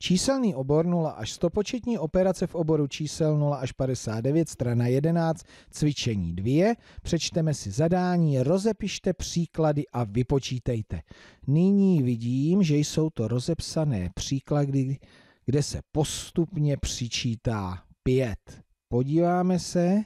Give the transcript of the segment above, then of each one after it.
Číselný obor 0 až 100 početní operace v oboru čísel 0 až 59, strana 11, cvičení 2. Přečteme si zadání, rozepište příklady a vypočítejte. Nyní vidím, že jsou to rozepsané příklady, kde se postupně přičítá 5. Podíváme se,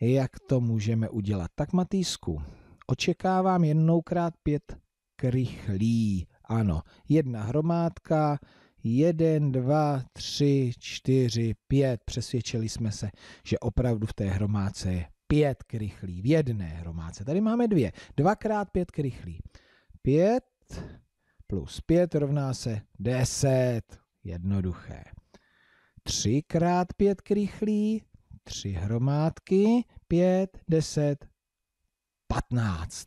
jak to můžeme udělat. Tak Matýsku, očekávám jednou krát pět krychlí. Ano, jedna hromádka, Jeden, dva, tři, čtyři, pět. Přesvědčili jsme se, že opravdu v té hromádce je pět krychlí v jedné hromádce. Tady máme dvě. Dvakrát pět krychlí. Pět plus pět rovná se deset. Jednoduché. Třikrát pět krychlí, tři hromádky, pět, deset, patnáct.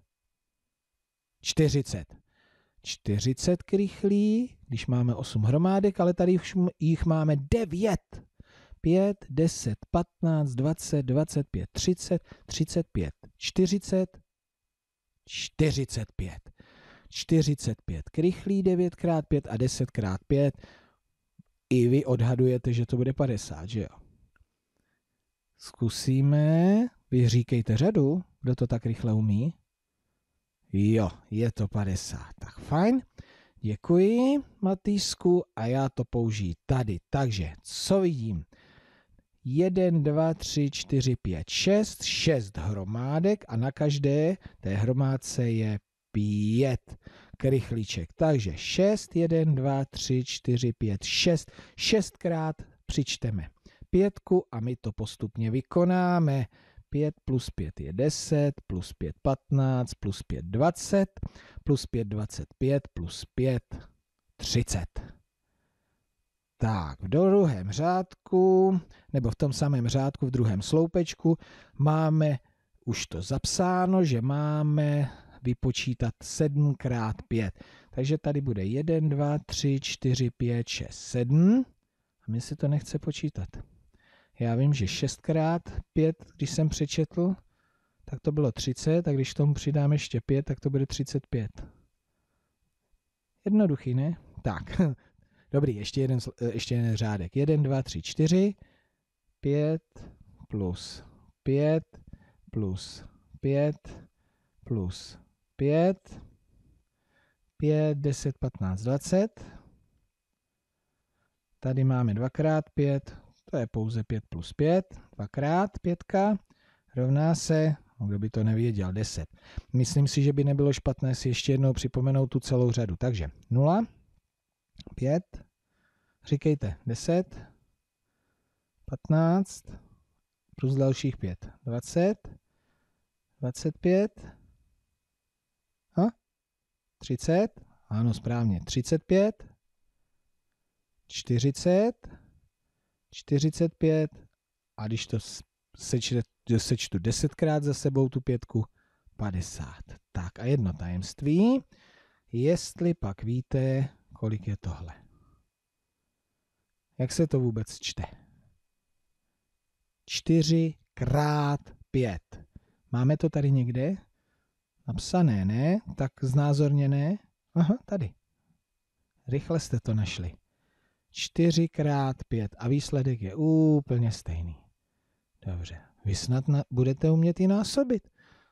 40. 40 krychlí, když máme 8 hromádek, ale tady už jich máme 9. 5, 10, 15, 20, 25, 30, 35, 40, 45. 45 krychlí, 9x5 a 10x5. I vy odhadujete, že to bude 50, že jo? Zkusíme. Vy říkejte řadu, kdo to tak rychle umí. Jo, je to 50. Tak fajn. Děkuji, Matýsku, a já to použiju tady. Takže, co vidím? 1, 2, 3, 4, 5, 6, 6 hromádek a na každé té hromádce je 5 krychlíček. Takže 6, 1, 2, 3, 4, 5, 6, 6 krát přičteme pětku a my to postupně vykonáme. 5 plus 5 je 10, plus 5 15, plus 5 20, plus 5 25, plus 5 30. Tak, v druhém řádku, nebo v tom samém řádku, v druhém sloupečku, máme už to zapsáno, že máme vypočítat 7 x 5. Takže tady bude 1, 2, 3, 4, 5, 6, 7. A mi se to nechce počítat. Já vím, že 6x 5, když jsem přečetl, tak to bylo 30, a když tomu přidám ještě 5, tak to bude 35. Jednoduchý, ne? Tak, dobrý, ještě jeden, eh, ještě jeden řádek. 1, 2, 3, 4, 5 plus 5 plus 5 plus 5, 5, 10, 15, 20. Tady máme 2 x 5, to je pouze 5 plus 5, dvakrát 5 rovná se, no kdo by to nevěděl, 10. Myslím si, že by nebylo špatné si ještě jednou připomenout tu celou řadu. Takže 0, 5, říkejte 10, 15, plus dalších 5, 20, 25, a 30, ano správně, 35, 40, 45 a když to sečte, sečtu desetkrát za sebou tu pětku, 50. Tak a jedno tajemství, jestli pak víte, kolik je tohle. Jak se to vůbec čte? 4 krát 5. Máme to tady někde? Napsané, ne? Tak znázorněné? Aha, tady. Rychle jste to našli. 4 krát 5 a výsledek je úplně stejný. Dobře, vy snad na, budete umět i násobit.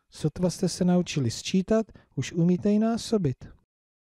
Sotva jste se naučili sčítat, už umíte i násobit.